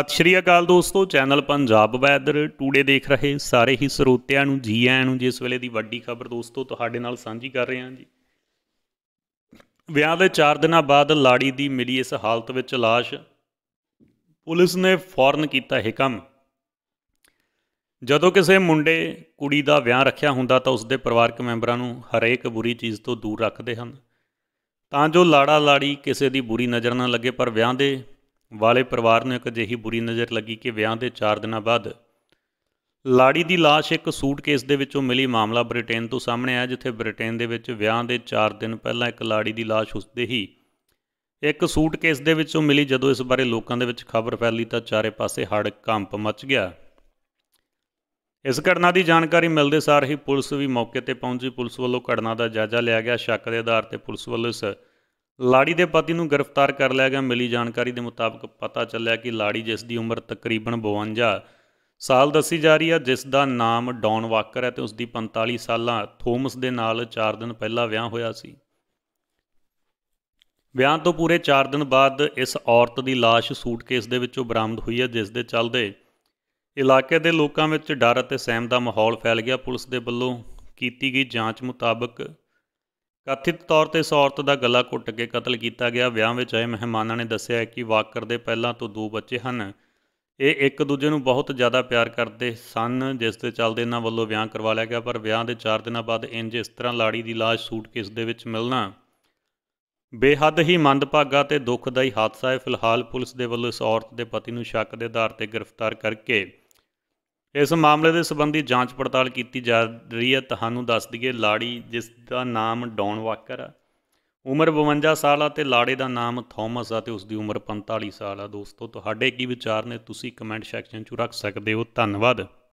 ਸਤਿ ਸ਼੍ਰੀ ਅਕਾਲ ਦੋਸਤੋ channel Punjab weather today ਦੇਖ ਰਹੇ ਸਾਰੇ ਹੀ ਸਰੋਤਿਆਂ ਨੂੰ ਜੀ ਆਇਆਂ ਨੂੰ ਜਿਸ ਵੇਲੇ ਦੀ ਵੱਡੀ ਖਬਰ ਦੋਸਤੋ ਤੁਹਾਡੇ ਨਾਲ ਸਾਂਝੀ ਕਰ ਰਹੇ ਹਾਂ ਜੀ ਵਿਆਹ ਦੇ 4 ਦਿਨਾਂ ਬਾਅਦ ਲਾੜੀ ਦੀ ਮਿਲੀ ਇਸ ਹਾਲਤ ਵਿੱਚ লাশ ਪੁਲਿਸ ਨੇ ਫੌਰਨ ਕੀਤਾ ਇਹ ਕੰਮ ਜਦੋਂ ਕਿਸੇ ਮੁੰਡੇ ਕੁੜੀ ਦਾ ਵਿਆਹ ਰੱਖਿਆ ਹੁੰਦਾ ਤਾਂ ਉਸ ਦੇ ਪਰਿਵਾਰਕ ਮੈਂਬਰਾਂ ਨੂੰ ਹਰੇਕ ਬੁਰੀ ਚੀਜ਼ ਤੋਂ ਦੂਰ ਰੱਖਦੇ ਹਨ ਤਾਂ ਜੋ ਲਾੜਾ ਲਾੜੀ ਕਿਸੇ ਦੀ ਬੁਰੀ ਨਜ਼ਰ ਨਾ ਲੱਗੇ ਪਰ ਵਿਆਹ ਦੇ ਵਾਲੇ ਪਰਿਵਾਰ ਨੂੰ ਇੱਕ ਅਜਿਹੀ ਬੁਰੀ ਨਜ਼ਰ ਲੱਗੀ ਕਿ ਵਿਆਹ ਦੇ 4 ਦਿਨਾਂ ਬਾਅਦ ਲਾੜੀ ਦੀ লাশ ਇੱਕ ਸੂਟਕੇਸ ਦੇ ਵਿੱਚੋਂ ਮਿਲੀ ਮਾਮਲਾ ਬ੍ਰਿਟੇਨ ਤੋਂ ਸਾਹਮਣੇ ਆਇਆ ਜਿੱਥੇ ਬ੍ਰਿਟੇਨ ਦੇ ਵਿੱਚ ਵਿਆਹ ਦੇ 4 ਦਿਨ ਪਹਿਲਾਂ ਇੱਕ ਲਾੜੀ ਦੀ লাশ ਉਸਦੇ ਹੀ ਇੱਕ ਸੂਟਕੇਸ ਦੇ ਵਿੱਚੋਂ ਮਿਲੀ ਜਦੋਂ ਇਸ ਬਾਰੇ ਲੋਕਾਂ ਦੇ ਵਿੱਚ ਖਬਰ ਫੈਲੀ ਤਾਂ ਚਾਰੇ ਪਾਸੇ ਹੜ ਕੰਪ ਮਚ ਗਿਆ ਇਸ ਘਟਨਾ ਦੀ ਜਾਣਕਾਰੀ ਮਿਲਦੇ ਸਾਰ ਹੀ ਪੁਲਿਸ ਵੀ ਮੌਕੇ ਤੇ ਪਹੁੰਚੀ ਪੁਲਿਸ ਵੱਲੋਂ ਘਟਨਾ ਦਾ ਜਾਇਜ਼ਾ ਲਿਆ ਗਿਆ ਸ਼ੱਕ ਦੇ ਆਧਾਰ ਤੇ ਪੁਲਿਸ ਵੱਲੋਂ ਇਸ ਲਾੜੀ ਦੇ ਪਤੀ ਨੂੰ ਗ੍ਰਿਫਤਾਰ ਕਰ ਲਿਆ ਗਿਆ ਮਿਲੀ ਜਾਣਕਾਰੀ ਦੇ ਮੁਤਾਬਕ ਪਤਾ ਚੱਲਿਆ ਕਿ ਲਾੜੀ ਜਿਸ ਦੀ ਉਮਰ ਤਕਰੀਬਨ 52 ਸਾਲ ਦੱਸੀ ਜਾ ਰਹੀ ਹੈ ਜਿਸ ਦਾ ਨਾਮ ਡੌਨ ਵਾਕਰ ਹੈ ਤੇ ਉਸ ਦੀ 45 ਸਾਲਾਂ ਥੋਮਸ ਦੇ ਨਾਲ 4 ਦਿਨ ਪਹਿਲਾਂ ਵਿਆਹ ਹੋਇਆ ਸੀ ਵਿਆਹ ਤੋਂ ਪੂਰੇ 4 ਦਿਨ ਬਾਅਦ ਇਸ ਔਰਤ ਦੀ লাশ ਸੂਟਕੇਸ ਦੇ ਵਿੱਚੋਂ ਬਰਾਮਦ ਹੋਈ ਹੈ ਜਿਸ ਦੇ ਚੱਲਦੇ ਇਲਾਕੇ ਦੇ ਲੋਕਾਂ ਵਿੱਚ ਡਰ ਅਤੇ ਸਹਿਮ ਦਾ ਮਾਹੌਲ ਫੈਲ ਗਿਆ ਪੁਲਿਸ ਦੇ ਵੱਲੋਂ ਕੀਤੀ ਗਈ ਜਾਂਚ ਮੁਤਾਬਕ ਕਥਿਤ ਤੌਰ ਤੇ ਇਸ ਔਰਤ ਦਾ ਗਲਾ ਘੁੱਟ ਕੇ ਕਤਲ ਕੀਤਾ ਗਿਆ ਵਿਆਹ ਵਿੱਚ ਆਏ ਮਹਿਮਾਨਾਂ ਨੇ ਦੱਸਿਆ ਕਿ ਵਾਕਰ ਦੇ ਪਹਿਲਾਂ ਤੋਂ ਦੋ ਬੱਚੇ ਹਨ ਇਹ ਇੱਕ ਦੂਜੇ ਨੂੰ ਬਹੁਤ ਜ਼ਿਆਦਾ ਪਿਆਰ ਕਰਦੇ ਸਨ ਜਿਸ ਦੇ ਚੱਲਦੇ ਇਹਨਾਂ ਵੱਲੋਂ ਵਿਆਹ ਕਰਵਾ ਲਿਆ ਗਿਆ ਪਰ ਵਿਆਹ ਦੇ 4 ਦਿਨਾਂ ਬਾਅਦ ਇੰਜ ਇਸ ਤਰ੍ਹਾਂ ਲਾੜੀ ਦੀ লাশ ਸੂਟਕੇਸ ਦੇ ਵਿੱਚ ਮਿਲਣਾ ਬੇਹੱਦ ਹੀ ਮੰਦਭਾਗਾ ਤੇ ਦੁੱਖਦਾਈ ਹਾਦਸਾ ਹੈ ਫਿਲਹਾਲ ਪੁਲਿਸ ਦੇ ਵੱਲੋਂ ਇਸ ਔਰਤ ਦੇ ਪਤੀ ਨੂੰ ਸ਼ੱਕ ਦੇ ਆਧਾਰ ਤੇ ਗ੍ਰਿਫਤਾਰ ਕਰਕੇ ਇਸ ਮਾਮਲੇ ਦੇ ਸੰਬੰਧੀ ਜਾਂਚ ਪੜਤਾਲ ਕੀਤੀ ਜਾ ਰਹੀ ਹੈ ਤੁਹਾਨੂੰ ਦੱਸ ਦਈਏ ਲਾੜੀ ਜਿਸ ਦਾ ਨਾਮ ਡੌਨ ਵਾਕਰ ਹੈ ਉਮਰ 52 ਸਾਲ ਆ ਤੇ ਲਾੜੇ ਦਾ ਨਾਮ ਥਾਮਸ ਆ ਤੇ ਉਸ ਦੀ ਉਮਰ 45 ਸਾਲ ਆ ਦੋਸਤੋ ਤੁਹਾਡੇ ਕੀ ਵਿਚਾਰ ਨੇ ਤੁਸੀਂ ਕਮੈਂਟ ਸੈਕਸ਼ਨ 'ਚ ਰੱਖ ਸਕਦੇ ਹੋ ਧੰਨਵਾਦ